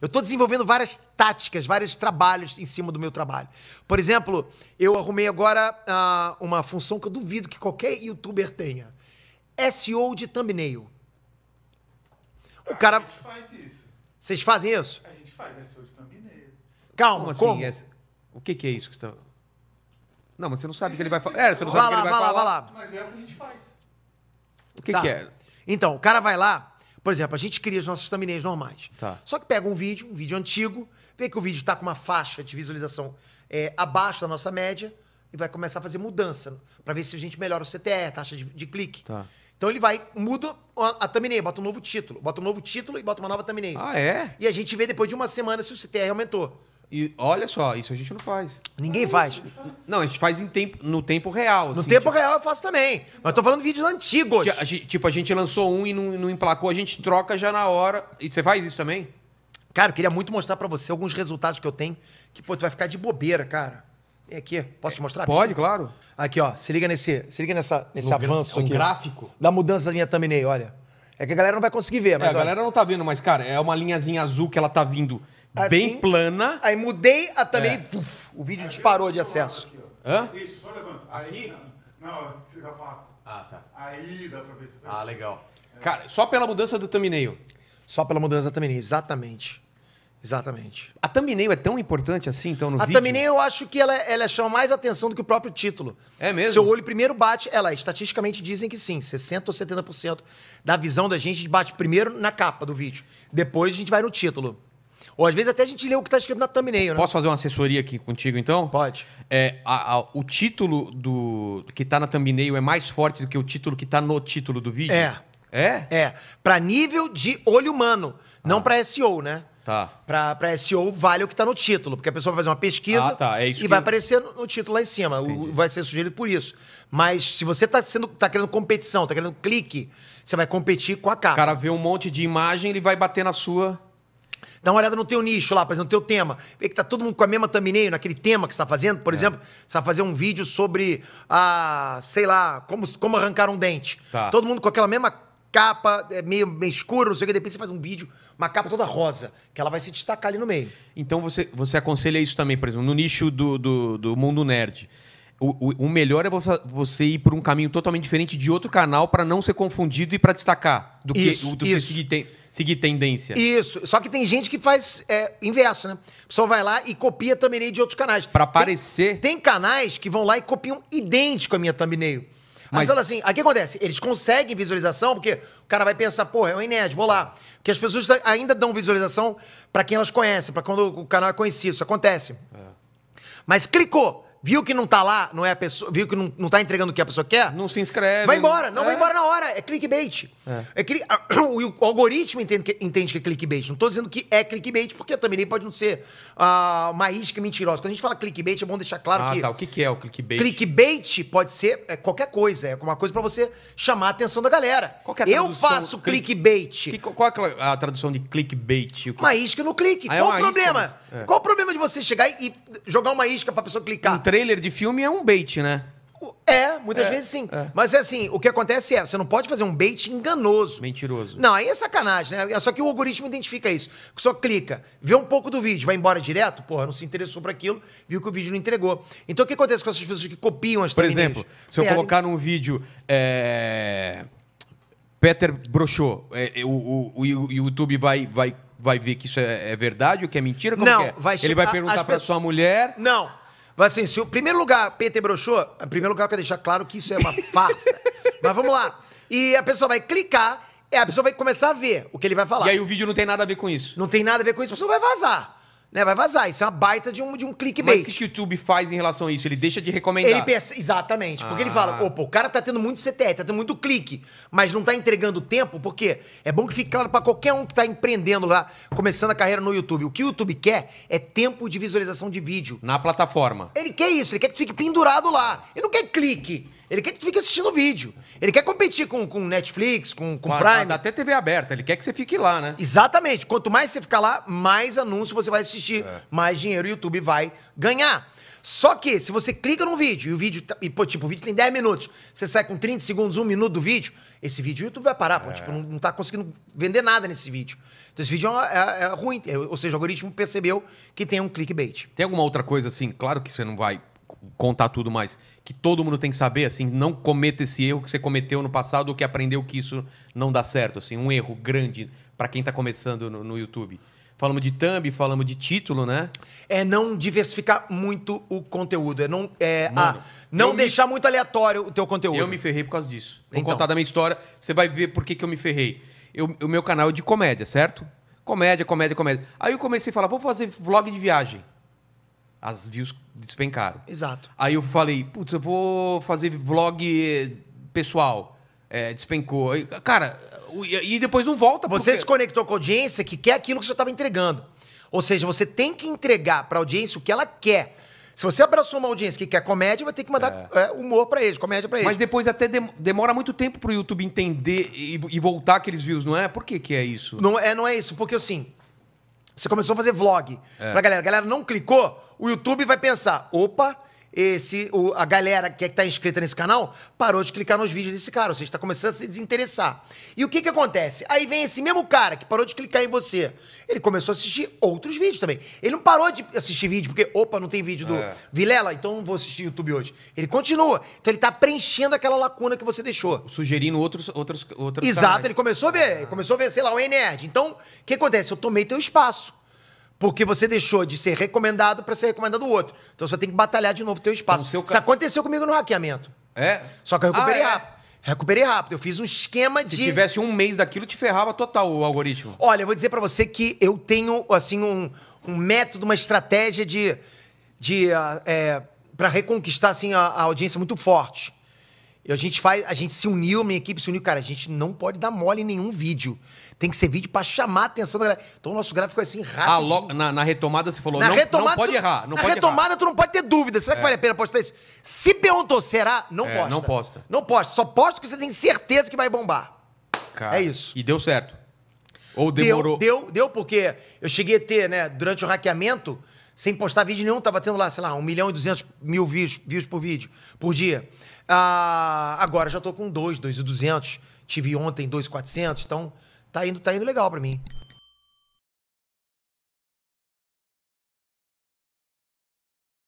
Eu estou desenvolvendo várias táticas, vários trabalhos em cima do meu trabalho. Por exemplo, eu arrumei agora uh, uma função que eu duvido que qualquer youtuber tenha: SEO de thumbnail. O cara. A gente faz isso. Vocês fazem isso? A gente faz SEO de thumbnail. Calma, como? Assim, como? É... O que, que, é isso que está. Não, mas você não sabe o que ele vai falar. É, você não vai sabe o que ele vai vai falar. Lá, vai lá, vai lá. Mas é o que a gente faz. O que, tá. que é? Então, o cara vai lá por exemplo, a gente cria os nossos thumbnails normais. Tá. Só que pega um vídeo, um vídeo antigo, vê que o vídeo está com uma faixa de visualização é, abaixo da nossa média e vai começar a fazer mudança para ver se a gente melhora o CTR, taxa de, de clique. Tá. Então ele vai, muda a, a thumbnail, bota um novo título, bota um novo título e bota uma nova thumbnail. Ah, é? E a gente vê depois de uma semana se o CTR aumentou. E olha só, isso a gente não faz. Ninguém faz. Não, a gente faz em tempo, no tempo real. No assim, tempo tipo... real eu faço também. Mas tô falando vídeos antigos. Tipo, a gente lançou um e não, não emplacou, a gente troca já na hora. E você faz isso também? Cara, eu queria muito mostrar pra você alguns resultados que eu tenho. Que, pô, tu vai ficar de bobeira, cara. Vem aqui, posso te mostrar? Pode, claro. Aqui, ó. Se liga nesse, se liga nessa, nesse avanço é um aqui. gráfico? Da mudança da minha thumbnail, olha. É que a galera não vai conseguir ver, É, a galera não tá vendo, mas, cara, é uma linhazinha azul que ela tá vindo assim, bem plana. Aí mudei a também. É. Uf, o vídeo disparou de acesso. Hã? Isso, só levanta. Aqui? Não, você passa. Ah, tá. Aí dá pra ver se tá. Ah, legal. Cara, só pela mudança do thumbnail. Só pela mudança da thumbnail, exatamente. Exatamente. A thumbnail é tão importante assim, então, no a vídeo? A thumbnail eu acho que ela, ela chama mais atenção do que o próprio título. É mesmo? Seu olho primeiro bate, ela, é estatisticamente dizem que sim, 60% ou 70% da visão da gente bate primeiro na capa do vídeo. Depois a gente vai no título. Ou às vezes até a gente lê o que está escrito na thumbnail, né? Posso fazer uma assessoria aqui contigo, então? Pode. É, a, a, o título do que está na thumbnail é mais forte do que o título que está no título do vídeo? É. É? É. Para nível de olho humano, ah. não para SEO, né? Tá. Pra, pra SEO vale o que tá no título, porque a pessoa vai fazer uma pesquisa ah, tá. é e vai aparecer no, no, título lá em cima. O, vai ser sugerido por isso. Mas se você tá, sendo, tá querendo competição, tá querendo clique, você vai competir com a capa. O cara vê um monte de imagem, ele vai bater na sua. Dá uma olhada no teu nicho lá, por exemplo, no teu tema. Vê que tá todo mundo com a mesma thumbnail naquele tema que você está fazendo, por é. exemplo, você vai fazer um vídeo sobre a, ah, sei lá, como, como arrancar um dente. Tá. Todo mundo com aquela mesma capa, é, meio, meio escuro, não sei o que, de repente você faz um vídeo, uma capa toda rosa, que ela vai se destacar ali no meio. Então você, você aconselha isso também, por exemplo, no nicho do, do, do mundo nerd. O, o, o, melhor é você, você, ir por um caminho totalmente diferente de outro canal para não ser confundido e para destacar do que, isso, do que seguir, ten, seguir, tendência. Isso. Só que tem gente que faz é, inverso, né? só vai lá e copia a thumbnail de outros canais. Para aparecer. Tem, tem, canais que vão lá e copiam idêntico a minha thumbnail. Mas, Mas olha assim, o que acontece? Eles conseguem visualização porque o cara vai pensar, pô, é um inédito, vou lá. Porque as pessoas ainda dão visualização para quem elas conhecem, para quando o canal é conhecido. Isso acontece. É. Mas clicou Viu que não tá lá, não é a pessoa, viu que não, não tá entregando o que a pessoa quer? Não se inscreve. Vai embora, né? não é. vai embora na hora, é clickbait. É. É cli... O algoritmo entende que, entende que é clickbait. Não tô dizendo que é clickbait, porque também pode não ser uh, uma isca mentirosa. Quando a gente fala clickbait, é bom deixar claro ah, que. Tá. O que, que é o clickbait? Clickbait pode ser é, qualquer coisa, é uma coisa para você chamar a atenção da galera. Qual é a tradução? Eu faço clickbait. Que, qual é a tradução de clickbait? Uma isca no clique. Ah, é qual é o problema? Qual o problema de você chegar e jogar uma isca pra pessoa clicar? Então, trailer de filme é um bait, né? É, muitas é, vezes sim. É. Mas é assim, o que acontece é, você não pode fazer um bait enganoso. Mentiroso. Não, aí é sacanagem, né? É só que o algoritmo identifica isso. que Só clica, vê um pouco do vídeo, vai embora direto, porra, não se interessou por aquilo, viu que o vídeo não entregou. Então o que acontece com essas pessoas que copiam as Por exemplo, se eu perdem... colocar num vídeo. É... Peter broxou, é, é, o, o, o, YouTube vai, vai, vai ver que isso é, verdade ou que é mentira? Como não, que é? vai Ele vai perguntar para pessoas... sua mulher. Não. Mas assim, se o primeiro lugar, Peter broxou, em primeiro lugar eu quero deixar claro que isso é uma farsa. Mas vamos lá. E a pessoa vai clicar, é, a pessoa vai começar a ver o que ele vai falar. E aí o vídeo não tem nada a ver com isso. Não tem nada a ver com isso, a pessoa vai vazar né? Vai vazar. Isso é uma baita de um, de um clickbait. Mas o que, o YouTube faz em relação a isso? Ele deixa de recomendar. Ele pensa, exatamente. Porque ah. ele fala, opa, o cara tá tendo muito CTR, tá tendo muito clique, mas não tá entregando tempo, porque é bom que fique claro para qualquer um que tá empreendendo lá, começando a carreira no YouTube. O que o YouTube quer é tempo de visualização de vídeo. Na plataforma. Ele quer isso, ele quer que fique pendurado lá. Ele não quer clique. Ele quer que tu fique assistindo o vídeo. Ele quer competir com, com Netflix, com, com Prime. Até TV aberta, ele quer que você fique lá, né? Exatamente. Quanto mais você ficar lá, mais anúncio você vai assistir, é. mais dinheiro o YouTube vai ganhar. Só que, se você clica num vídeo e o vídeo. Tá, e, pô, tipo, o vídeo tem 10 minutos, você sai com 30 segundos, 1 minuto do vídeo, esse vídeo o YouTube vai parar, pô. É. Tipo, não, não tá conseguindo vender nada nesse vídeo. Então esse vídeo é, é, é ruim. É, ou seja, o algoritmo percebeu que tem um clickbait. Tem alguma outra coisa assim? Claro que você não vai contar tudo, mais que todo mundo tem que saber, assim, não cometa esse erro que você cometeu no passado ou que aprendeu que isso não dá certo, assim, um erro grande para quem está começando no, no, YouTube. Falamos de thumb, falamos de título, né? É não diversificar muito o conteúdo, é não, é, ah, Mano, ah, não deixar me... muito aleatório o teu conteúdo. Eu me ferrei por causa disso. Vou então. contar da minha história, você vai ver por que, que eu me ferrei. Eu, o meu canal é de comédia, certo? Comédia, comédia, comédia. Aí eu comecei a falar, vou fazer vlog de viagem as views despencaram. Exato. Aí eu falei, putz, eu vou fazer vlog pessoal. É, despencou. cara, e depois não volta. Você porque... se conectou com a audiência que quer aquilo que você estava entregando. Ou seja, você tem que entregar para a audiência o que ela quer. Se você abraçou uma audiência que quer comédia, vai ter que mandar é. é humor para eles, comédia para eles. Mas depois até demora muito tempo para o YouTube entender e, e, voltar aqueles views, não é? Por que, que é isso? Não é, não é isso, porque assim, você começou a fazer vlog é. pra galera. A galera não clicou, o YouTube vai pensar: opa, esse, o, a galera que é está inscrita nesse canal parou de clicar nos vídeos desse cara, ou seja, está começando a se desinteressar. E o que, que acontece? Aí vem esse mesmo cara que parou de clicar em você, ele começou a assistir outros vídeos também. Ele não parou de assistir vídeo, porque, opa, não tem vídeo do é. Vilela, então não vou assistir YouTube hoje. Ele continua. Então ele está preenchendo aquela lacuna que você deixou. Sugerindo outros outros, outros Exato, canais. ele começou a ver, ah. começou a ver, sei lá, o Nerd. Então, o que acontece? Eu tomei teu espaço. Porque você deixou de ser recomendado para ser recomendado o outro. Então você tem que batalhar de novo o teu então, espaço. Então, seu... Isso aconteceu comigo no hackeamento. É? Só que eu recuperei ah, é? rápido. Recuperei rápido. Eu fiz um esquema Se de. Se tivesse um mês daquilo, te ferrava total o algoritmo. Olha, eu vou dizer para você que eu tenho, assim, um, um método, uma estratégia de. de ah, é, para reconquistar, assim, a, a audiência muito forte. E a gente faz, a gente se uniu, minha equipe se uniu, cara, a gente não pode dar mole em nenhum vídeo. Tem que ser vídeo para chamar a atenção da galera. Então o nosso gráfico é assim ah, rápido. Ah, na, na, retomada você falou, na não, retomada, não pode tu, errar. Não na pode retomada errar. tu não pode ter dúvida. Será que é. vale a pena postar isso? Se perguntou, será? Não é, posta. Não posta. Não posta. Só posta que você tem certeza que vai bombar. Cara, é isso. E deu certo. Ou demorou? Deu, deu, deu porque eu cheguei a ter, né, durante o hackeamento, sem postar vídeo nenhum, tá batendo lá, sei lá, 1 milhão e 200 mil views, views por vídeo, por dia. Ah, agora já tô com 2, 2 e 200. Tive ontem 2,400, então tá indo, tá indo legal para mim.